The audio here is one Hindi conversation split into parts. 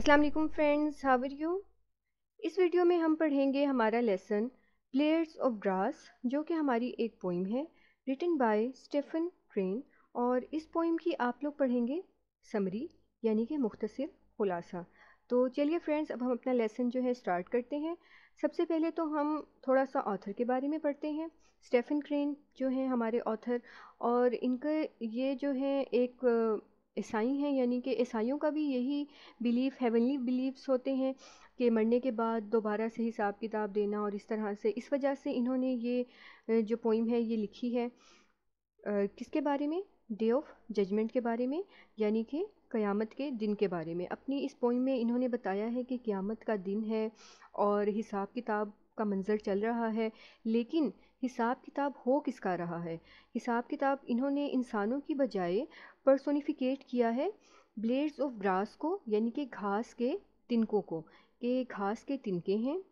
अस्सलाम वालेकुम फ्रेंड्स हाउ आर यू इस वीडियो में हम पढ़ेंगे हमारा लेसन प्लेयर्स ऑफ ग्रास जो कि हमारी एक पोइम है रिटन बाय स्टेफन क्रेन और इस पोइम की आप लोग पढ़ेंगे समरी यानी कि मुख्तसर खुलासा तो चलिए फ्रेंड्स अब हम अपना लेसन जो है स्टार्ट करते हैं सबसे पहले तो हम थोड़ा सा ऑथर के बारे में पढ़ते हैं स्टेफन क्रेन जो है हमारे ऑथर और इनका ये जो है एक ईसाई हैं यानी कि ईसाइयों का भी यही बिलीफ हेवनली बिलीव्स होते हैं कि मरने के बाद दोबारा से हिसाब किताब देना और इस तरह से इस वजह से इन्होंने ये जो पोइम है ये लिखी है किसके बारे में डे ऑफ जजमेंट के बारे में यानी कि क़यामत के दिन के बारे में अपनी इस पोइम में इन्होंने बताया है कि क़यामत का दिन है और हिसाब किताब का मंज़र चल रहा है लेकिन हिसाब किताब हो किसका रहा है हिसाब किताब इन्होंने इंसानों की बजाय पर्सोनिफिकेट किया है ब्लेड्स ऑफ ग्रास को यानी कि घास के तिनकों को कि घास के तिनके हैं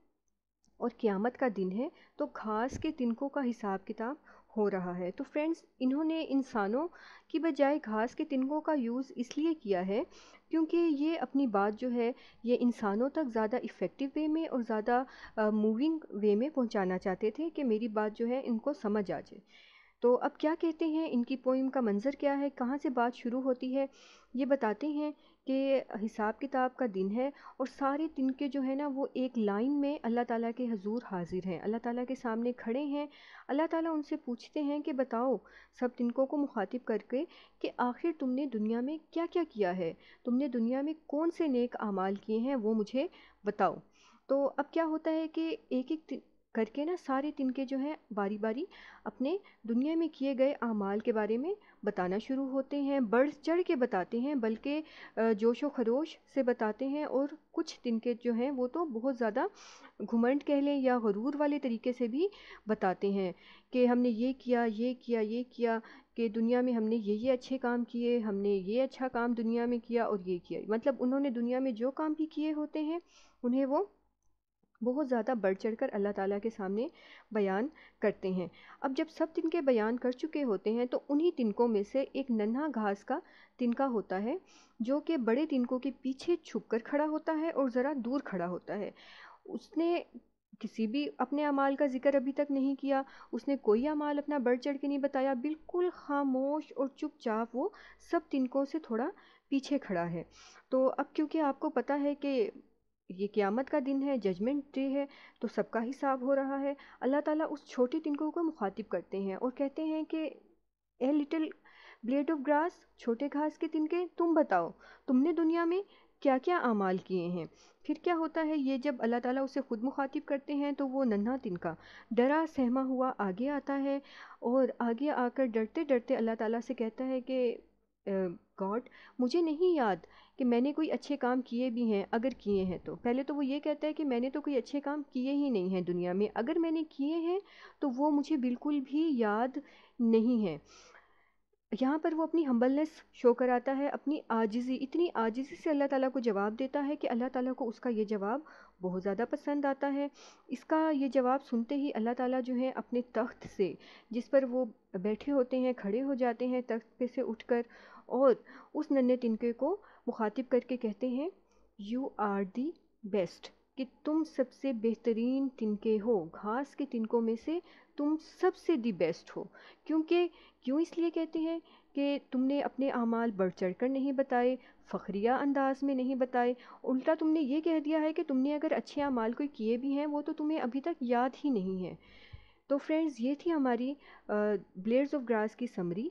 और क़ियामत का दिन है तो घास के तिनकों का हिसाब किताब हो रहा है तो फ्रेंड्स इन्होंने इंसानों की बजाय घास के तिनकों का यूज़ इसलिए किया है क्योंकि ये अपनी बात जो है ये इंसानों तक ज़्यादा इफ़ेक्टिव वे में और ज़्यादा मूविंग वे में पहुंचाना चाहते थे कि मेरी बात जो है इनको समझ आ जाए तो अब क्या कहते हैं इनकी पोइम का मंज़र क्या है कहाँ से बात शुरू होती है ये बताते हैं कि हिसाब किताब का दिन है और सारे दिन के जो है ना वो एक लाइन में अल्लाह ताला के हजूर हाजिर हैं अल्लाह ताला के सामने खड़े हैं अल्लाह ताला उनसे पूछते हैं कि बताओ सब तिनकों को मुखातिब करके कि आखिर तुमने दुनिया में क्या क्या किया है तुमने दुनिया में कौन से नेक आमाल किए हैं वो मुझे बताओ तो अब क्या होता है कि एक एक करके ना सारे तिनके जो हैं बारी बारी अपने दुनिया में किए गए अमाल के बारे में बताना शुरू होते हैं बढ़ चढ़ के बताते हैं बल्कि जोश व खरोश से बताते हैं और कुछ तिनके जो हैं वो तो बहुत ज़्यादा घुमंड कह लें या गरूर वाले तरीके से भी बताते हैं कि हमने ये किया ये किया ये किया कि दुनिया में हमने ये ये अच्छे काम किए हमने ये अच्छा काम दुनिया में किया और ये किया मतलब उन्होंने दुनिया में जो काम भी किए होते हैं उन्हें वो बहुत ज़्यादा बढ़ चढ़ कर अल्लाह ताला के सामने बयान करते हैं अब जब सब तिनके बयान कर चुके होते हैं तो उन्हीं तिनकों में से एक नन्हा घास का तिनका होता है जो कि बड़े तिनकों के पीछे छुप कर खड़ा होता है और ज़रा दूर खड़ा होता है उसने किसी भी अपने अमाल का जिक्र अभी तक नहीं किया उसने कोई अमाल अपना बढ़ चढ़ के नहीं बताया बिल्कुल खामोश और चुपचाप वो सब तिनकों से थोड़ा पीछे खड़ा है तो अब क्योंकि आपको पता है कि ये क़्यामत का दिन है जजमेंट डे है तो सबका हिसाब हो रहा है अल्लाह ताला उस छोटे तिनको को मुखातिब करते हैं और कहते हैं कि a little blade of grass छोटे घास के तिनके तुम बताओ तुमने दुनिया में क्या क्या अमाल किए हैं फिर क्या होता है ये जब अल्लाह ताला उसे ख़ुद मुखातिब करते हैं तो वो नन्हा तिनका डरा सहमा हुआ आगे आता है और आगे आकर डरते डरते अल्लाह ताला से कहता है कि गॉड मुझे नहीं याद कि मैंने कोई अच्छे काम किए भी हैं अगर किए हैं तो पहले तो वो ये कहता है कि मैंने तो कोई अच्छे काम किए ही नहीं हैं दुनिया में अगर मैंने किए हैं तो वो मुझे बिल्कुल भी याद नहीं है यहाँ पर वो अपनी हम्बलनेस शो कराता है अपनी आजिज़ी इतनी आजिज़ी से अल्लाह ताला को जवाब देता है कि अल्लाह ताला को उसका ये जवाब बहुत ज़्यादा पसंद आता है इसका ये जवाब सुनते ही अल्लाह ताला जो है अपने तख्त से जिस पर वो बैठे होते हैं खड़े हो जाते हैं तख्त पे से उठकर और उस नन्हे तिनके को मुखातिब करके कहते हैं यू आर दी बेस्ट कि तुम सबसे बेहतरीन तिनके हो घास के तिनकों में से तुम सबसे दी बेस्ट हो क्योंकि क्यों इसलिए कहते हैं कि तुमने अपने अमाल बढ़ चढ़ कर नहीं बताए फ़खरिया अंदाज में नहीं बताए उल्टा तुमने ये कह दिया है कि तुमने अगर अच्छे अमाल कोई किए भी हैं वो तो तुम्हें अभी तक याद ही नहीं है तो फ्रेंड्स ये थी हमारी ब्लेयर्स ऑफ ग्रास की समरी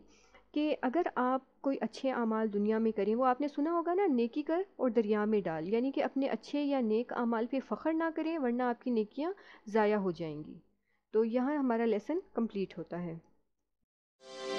कि अगर आप कोई अच्छे अमाल दुनिया में करें वो आपने सुना होगा ना नेकी कर और दरिया में डाल यानी कि अपने अच्छे या नेक अमाल पे फ़ख्र ना करें वरना आपकी नेकियां ज़ाया हो जाएंगी तो यहाँ हमारा लेसन कंप्लीट होता है